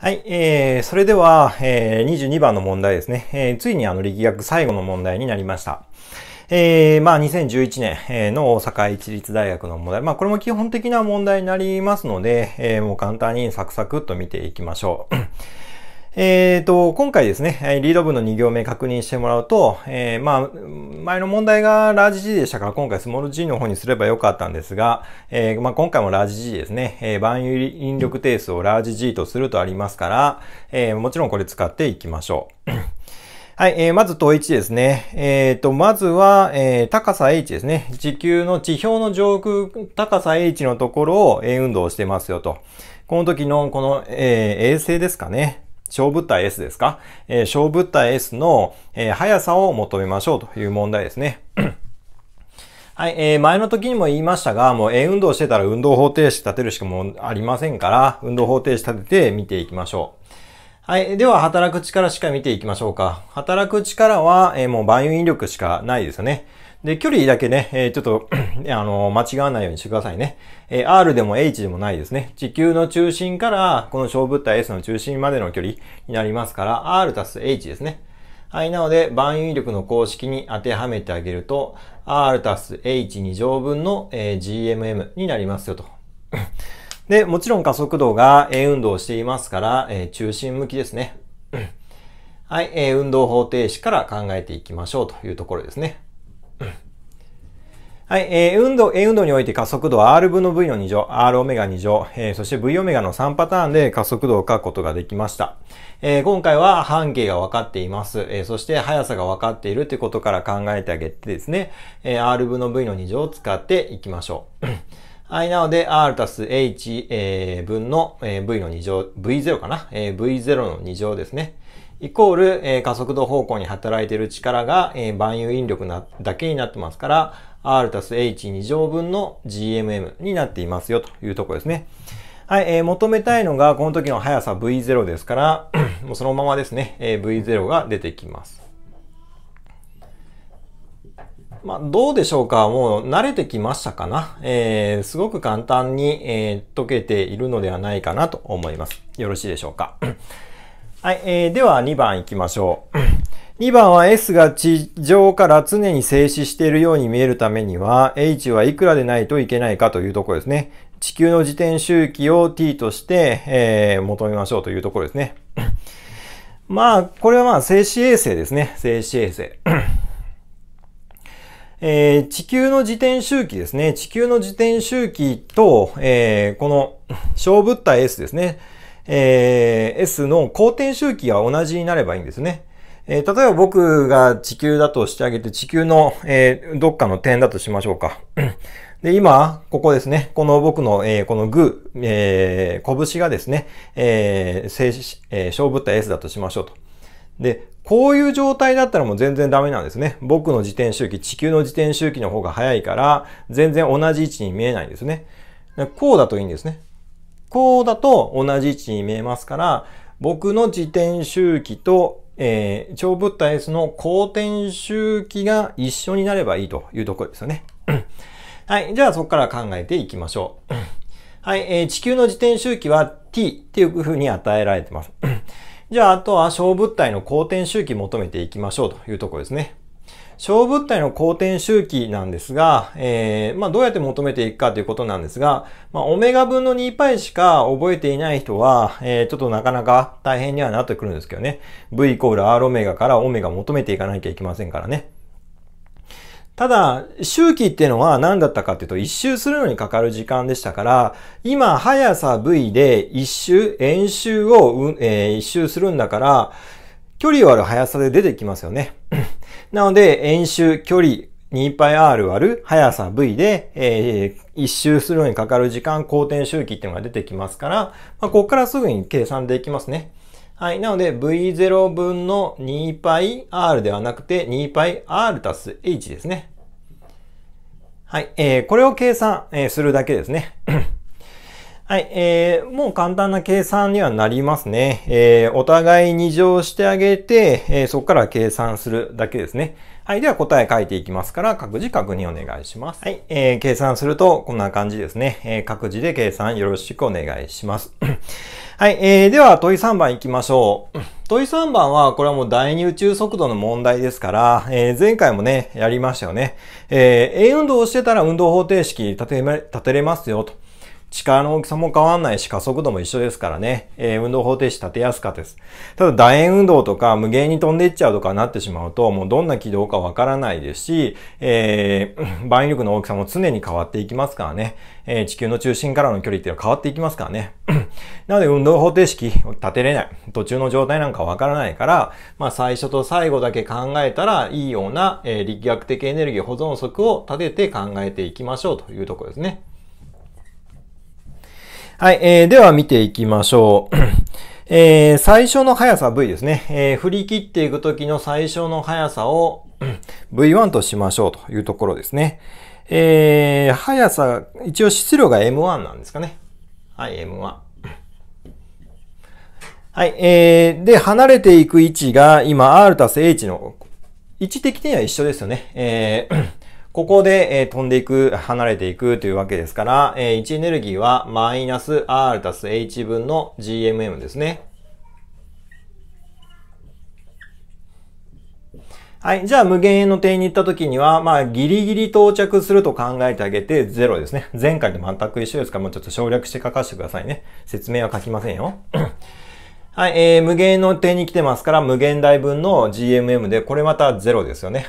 はい、えー、それでは、えー、22番の問題ですね。えー、ついにあの力学最後の問題になりました。えー、まあ、2011年の大阪一律大学の問題。まあ、これも基本的な問題になりますので、えー、もう簡単にサクサクっと見ていきましょう。えっ、ー、と、今回ですね、リード部の2行目確認してもらうと、えー、まあ、前の問題がラージ G でしたから、今回スモール G の方にすればよかったんですが、えー、まあ、今回もラージ G ですね、え万有引力定数をラージ G とするとありますから、えもちろんこれ使っていきましょう。はい、えー、まず等1ですね。えっ、ー、と、まずは、えー、高さ h ですね。地球の地表の上空、高さ h のところを、え運動をしてますよと。この時の、この、えー、衛星ですかね。小物体 S ですか、えー、小物体 S の、えー、速さを求めましょうという問題ですね。はい、えー、前の時にも言いましたが、もう円運動してたら運動方程式立てるしかもありませんから、運動方程式立てて見ていきましょう。はい。では、働く力しか見ていきましょうか。働く力は、えー、もう万有引力しかないですよね。で、距離だけね、えー、ちょっと あの、間違わないようにしてくださいね。えー、R でも H でもないですね。地球の中心から、この小物体 S の中心までの距離になりますから、R たす H ですね。はい、なので、万有力の公式に当てはめてあげると、R たす H2 乗分の、えー、GMM になりますよと。で、もちろん加速度が A 運動していますから、えー、中心向きですね。はい、えー、運動方程式から考えていきましょうというところですね。はい、えー、運動、A 運動において加速度は R 分の V の2乗、R オメガ2乗、えー、そして V オメガの3パターンで加速度を書くことができました。えー、今回は半径が分かっています、えー、そして速さが分かっているということから考えてあげてですね、えー、R 分の V の2乗を使っていきましょう。はい、なので R たす H、えー、分の、えー、V の2乗、V0 かな、えー、V0 の2乗ですね。イコール、えー、加速度方向に働いている力が、えー、万有引力なだけになってますから、R たす H2 乗分の GMM になっていますよというところですね。はい、えー、求めたいのがこの時の速さ V0 ですから、もうそのままですね、えー、V0 が出てきます。まあ、どうでしょうかもう慣れてきましたかなえー、すごく簡単に、えー、解けているのではないかなと思います。よろしいでしょうかはい、えー、では2番行きましょう。2番は S が地上から常に静止しているように見えるためには H はいくらでないといけないかというところですね。地球の自転周期を t として、えー、求めましょうというところですね。まあ、これはまあ静止衛星ですね。静止衛星。えー、地球の自転周期ですね。地球の自転周期と、えー、この小物体 S ですね。えー、S の公転周期が同じになればいいんですね。えー、例えば僕が地球だとしてあげて、地球の、えー、どっかの点だとしましょうか。で、今、ここですね。この僕の、えー、このグー、えー、拳がですね、えー、静止、えー、小物体 S だとしましょうと。で、こういう状態だったらもう全然ダメなんですね。僕の自転周期、地球の自転周期の方が早いから、全然同じ位置に見えないんですね。こうだといいんですね。こうだと同じ位置に見えますから、僕の自転周期と、えー、超物体 S の公転周期が一緒になればいいというところですよね。はい。じゃあそこから考えていきましょう。はい。えー、地球の自転周期は t っていう風に与えられてます。じゃああとは小物体の公転周期求めていきましょうというところですね。小物体の公転周期なんですが、えー、まあ、どうやって求めていくかということなんですが、まあ、オメガ分の 2π しか覚えていない人は、えー、ちょっとなかなか大変にはなってくるんですけどね。v イコール r オメガからオメガ求めていかなきゃいけませんからね。ただ、周期っていうのは何だったかっていうと、一周するのにかかる時間でしたから、今、速さ V で一周、円周を、えー、一周するんだから、距離割る速さで出てきますよね。なので、円周、距離、2πr 割る速さ v で、えー、一周するのにかかる時間、公転周期っていうのが出てきますから、まあ、ここからすぐに計算できますね。はい。なので、v0 分の 2πr ではなくて 2πr たす h ですね。はい。えー、これを計算、えー、するだけですね。はい、えー、もう簡単な計算にはなりますね。えー、お互い二乗してあげて、えー、そこから計算するだけですね。はい、では答え書いていきますから、各自確認お願いします。はい、えー、計算するとこんな感じですね。えー、各自で計算よろしくお願いします。はい、えー、では問い3番行きましょう。問い3番は、これはもう第二宇宙速度の問題ですから、えー、前回もね、やりましたよね。えー、A 運動をしてたら運動方程式立てれますよと。力の大きさも変わんないし加速度も一緒ですからね、えー、運動方程式立てやすかったです。ただ楕円運動とか無限に飛んでいっちゃうとかなってしまうと、もうどんな軌道かわからないですし、えー、万有力の大きさも常に変わっていきますからね、えー、地球の中心からの距離っていうのは変わっていきますからね。なので運動方程式立てれない。途中の状態なんかわからないから、まあ最初と最後だけ考えたらいいような、えー、力学的エネルギー保存則を立てて考えていきましょうというところですね。はい、えー、では見ていきましょう。えー、最初の速さ V ですね。えー、振り切っていく時の最初の速さを V1 としましょうというところですね。えー、速さ、一応質量が M1 なんですかね。はい、M1。はい、えー、で、離れていく位置が今 R たす H の位置的には一緒ですよね。えーここで、え飛んでいく、離れていくというわけですから、え位置エネルギーはマイナス R たす H 分の GMM ですね。はい。じゃあ、無限の点に行った時には、まあ、ギリギリ到着すると考えてあげて、ゼロですね。前回と全く一緒ですから、もうちょっと省略して書かせてくださいね。説明は書きませんよ。はい。えー、無限の点に来てますから、無限大分の GMM で、これまたゼロですよね。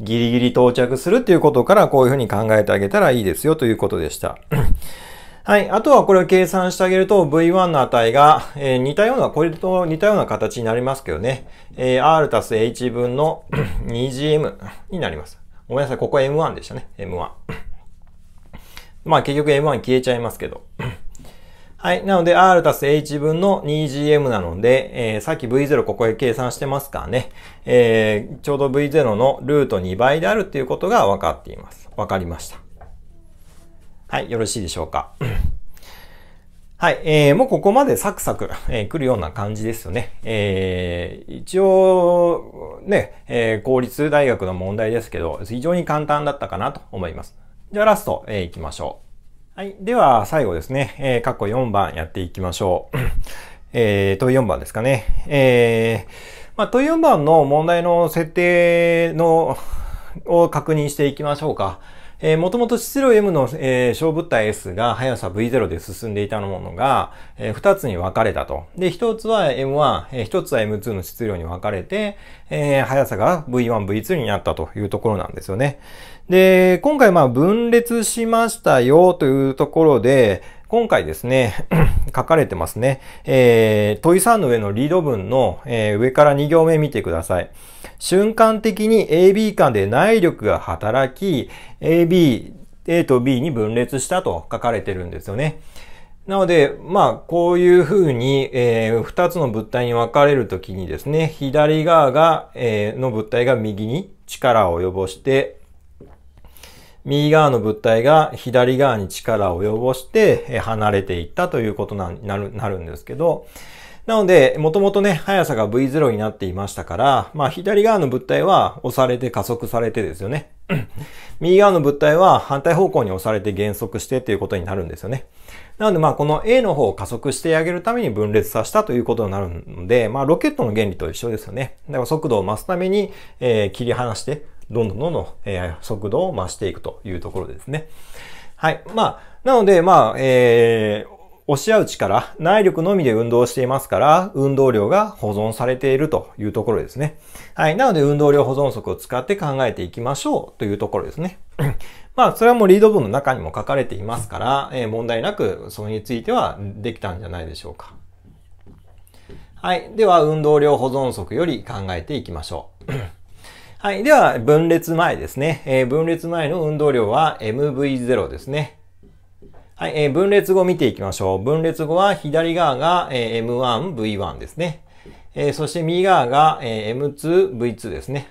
ギリギリ到着するっていうことからこういうふうに考えてあげたらいいですよということでした。はい。あとはこれを計算してあげると V1 の値が、えー、似たような、これと似たような形になりますけどね。えー、R たす H 分の 2GM になります。ごめんなさい。ここ M1 でしたね。M1。まあ結局 M1 消えちゃいますけど。はい。なので R たす H 分の 2GM なので、えー、さっき V0 ここで計算してますからね、えー、ちょうど V0 のルート2倍であるっていうことが分かっています。分かりました。はい。よろしいでしょうか。はい。えー、もうここまでサクサク、えー、来るような感じですよね。えー、一応、ね、えー、公立大学の問題ですけど、非常に簡単だったかなと思います。じゃあラスト、えー、行きましょう。はい。では、最後ですね。えー、括弧4番やっていきましょう。えー、問4番ですかね。えー、まあ、問4番の問題の設定の、を確認していきましょうか。えー、もともと質量 M の、えー、小物体 S が速さ V0 で進んでいたものが、えー、2つに分かれたと。で、1つは M1、えー、1つは M2 の質量に分かれて、えー、速さが V1、V2 になったというところなんですよね。で、今回まあ分裂しましたよというところで、今回ですね、書かれてますね。えー、問い3の上のリード文の、えー、上から2行目見てください。瞬間的に AB 間で内力が働き、AB、A と B に分裂したと書かれてるんですよね。なので、まあ、こういう風に、えー、2つの物体に分かれるときにですね、左側が、えー、の物体が右に力を及ぼして、右側の物体が左側に力を及ぼして離れていったということになるなるんですけど、なので、もともとね、速さが V0 になっていましたから、まあ左側の物体は押されて加速されてですよね。右側の物体は反対方向に押されて減速してっていうことになるんですよね。なのでまあこの A の方を加速してあげるために分裂させたということになるので、まあロケットの原理と一緒ですよね。だから速度を増すために、えー、切り離してどんどんどんどん、えー、速度を増していくというところですね。はい。まあ、なので、まあ、えー、押し合う力、内力のみで運動していますから、運動量が保存されているというところですね。はい。なので、運動量保存則を使って考えていきましょうというところですね。まあ、それはもうリード文の中にも書かれていますから、えー、問題なく、それについてはできたんじゃないでしょうか。はい。では、運動量保存則より考えていきましょう。はい。では、分裂前ですね。えー、分裂前の運動量は MV0 ですね。はい、えー、分裂後見ていきましょう。分裂後は左側が、え M1、V1 ですね。えー、そして右側が、えー、M2、V2 ですね。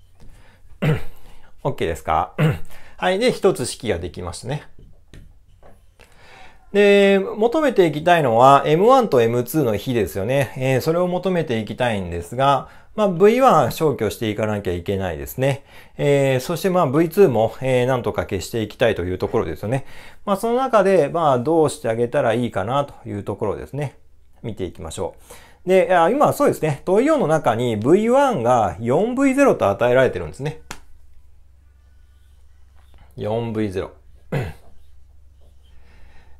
OK ですか はい。で、一つ式ができましたね。で、求めていきたいのは M1 と M2 の比ですよね。えー、それを求めていきたいんですが、まあ、V は消去していかなきゃいけないですね。えー、そしてまあ V2 も、えー、なんとか消していきたいというところですよね。まあ、その中で、まあ、どうしてあげたらいいかなというところですね。見ていきましょう。で、今そうですね。問い4の中に V1 が 4V0 と与えられてるんですね。4V0。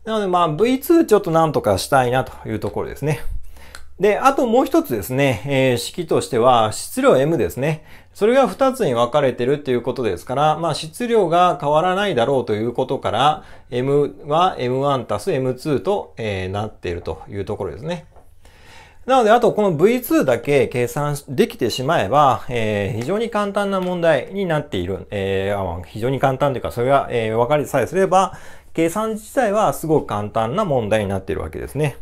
なのでまあ V2 ちょっとなんとかしたいなというところですね。で、あともう一つですね、えー、式としては質量 M ですね。それが二つに分かれてるっていうことですから、まあ質量が変わらないだろうということから、M は M1 たす M2 と、えー、なっているというところですね。なので、あとこの V2 だけ計算できてしまえば、えー、非常に簡単な問題になっている。えー、非常に簡単というか、それが、えー、分かりさえすれば、計算自体はすごく簡単な問題になっているわけですね。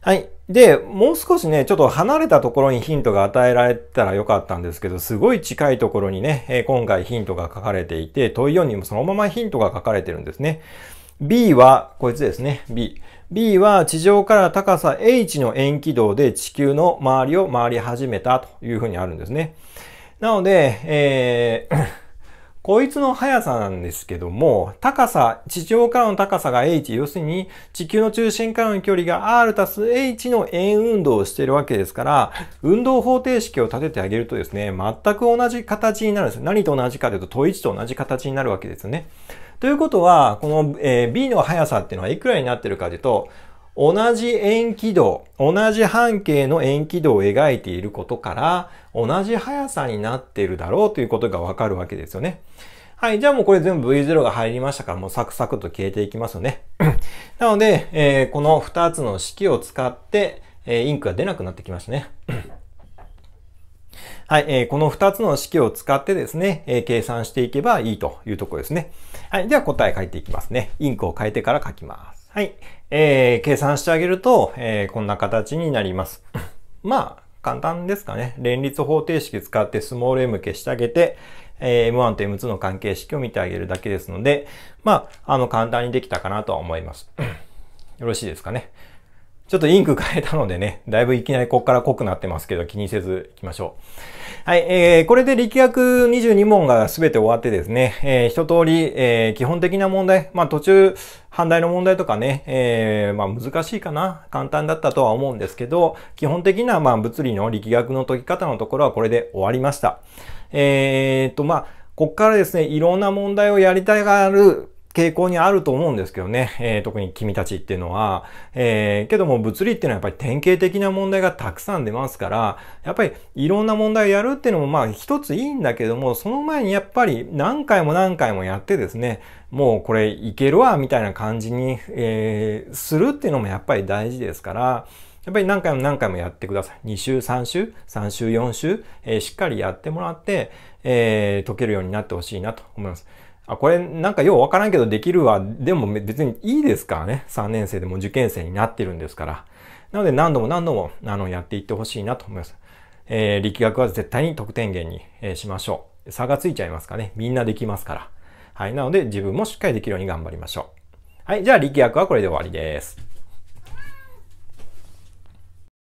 はい。で、もう少しね、ちょっと離れたところにヒントが与えられたらよかったんですけど、すごい近いところにね、え今回ヒントが書かれていて、問い4にもそのままヒントが書かれてるんですね。B は、こいつですね、B。B は地上から高さ H の円軌道で地球の周りを回り始めたというふうにあるんですね。なので、えーこいつの速さなんですけども、高さ、地上からの高さが h、要するに地球の中心からの距離が r たす h の円運動をしているわけですから、運動方程式を立ててあげるとですね、全く同じ形になるんです。何と同じかというと、統一と同じ形になるわけですね。ということは、この、え B の速さっていうのはいくらになってるかというと、同じ円軌道、同じ半径の円軌道を描いていることから、同じ速さになっているだろうということがわかるわけですよね。はい。じゃあもうこれ全部 V0 が入りましたから、もうサクサクと消えていきますよね。なので、えー、この2つの式を使って、えー、インクが出なくなってきましたね。はい、えー、この2つの式を使ってですね、えー、計算していけばいいというところですね。はい。では答え書いていきますね。インクを変えてから書きます。はい。えー、計算してあげると、えー、こんな形になります。まあ、簡単ですかね。連立方程式使ってスモール m 消してあげて、えー、m1 と m2 の関係式を見てあげるだけですので、まあ、あの、簡単にできたかなとは思います。よろしいですかね。ちょっとインク変えたのでね、だいぶいきなりこっから濃くなってますけど、気にせず行きましょう。はい、えー、これで力学22問が全て終わってですね、えー、一通り、えー、基本的な問題、まあ途中、反対の問題とかね、えー、まあ難しいかな、簡単だったとは思うんですけど、基本的なまあ物理の力学の解き方のところはこれで終わりました。えー、っと、まあ、こっからですね、いろんな問題をやりたがる傾向にあると思うんですけどね、えー、特に君たちっていうのは、えー、けども物理っていうのはやっぱり典型的な問題がたくさん出ますから、やっぱりいろんな問題をやるっていうのもまあ一ついいんだけども、その前にやっぱり何回も何回もやってですね、もうこれいけるわ、みたいな感じに、えー、するっていうのもやっぱり大事ですから、やっぱり何回も何回もやってください。2週、3週、3週、4週、えー、しっかりやってもらって、えー、解けるようになってほしいなと思います。あ、これなんかようわからんけどできるわ。でも別にいいですからね。3年生でも受験生になってるんですから。なので何度も何度もあのやっていってほしいなと思います。えー、力学は絶対に得点源に、えー、しましょう。差がついちゃいますかね。みんなできますから。はい。なので自分もしっかりできるように頑張りましょう。はい。じゃあ力学はこれで終わりです。